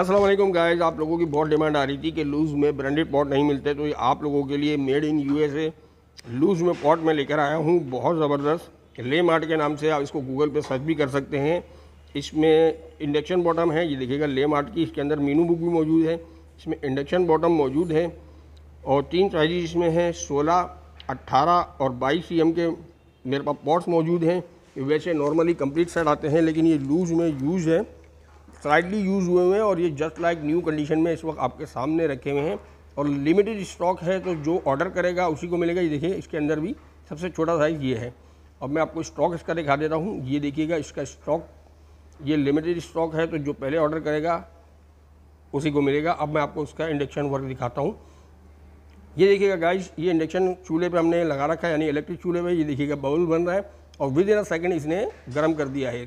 Aslam guys आप लोगों की बहुत डिमांड आ रही थी कि लूज़ में ब्रांडेड पॉट नहीं मिलते तो आप लोगों के लिए made in U A loose में पॉट में लेकर आया हूँ बहुत ज़बरदस्त ले मार्ट के नाम से आप इसको गूगल पे सर्च भी कर सकते हैं इसमें इंडक्शन बॉटम है ये देखिएगा ले मार्ट की इसके अंदर मीनू बुक भी मौजूद है इसमें इंडक्शन बॉटम मौजूद है और तीन साइज इसमें हैं सोलह अट्ठारह और बाईस सी के मेरे पास पॉट्स मौजूद हैं वैसे नॉर्मली कम्प्लीट सेट आते हैं लेकिन ये लूज़ में यूज़ है स्लाइडली यूज़ हुए हुए और ये जस्ट लाइक न्यू कंडीशन में इस वक्त आपके सामने रखे हुए हैं और लिमिटेड स्टॉक है तो जो ऑर्डर करेगा उसी को मिलेगा ये देखिए इसके अंदर भी सबसे छोटा साइज़ ये है अब मैं आपको स्टॉक इसका दिखा देता हूँ ये देखिएगा इसका स्टॉक ये लिमिटेड स्टॉक है तो जो पहले ऑर्डर करेगा उसी को मिलेगा अब मैं आपको उसका इंडक्शन वर्क दिखाता हूँ ये देखिएगा गाइस ये इंडक्शन चूल्हे पे हमने लगा रखा है यानी इलेक्ट्रिक चूल्हे पे ये देखिएगा बाउल बन रहा है और विद इन अ सेकेंड इसने गर्म कर दिया है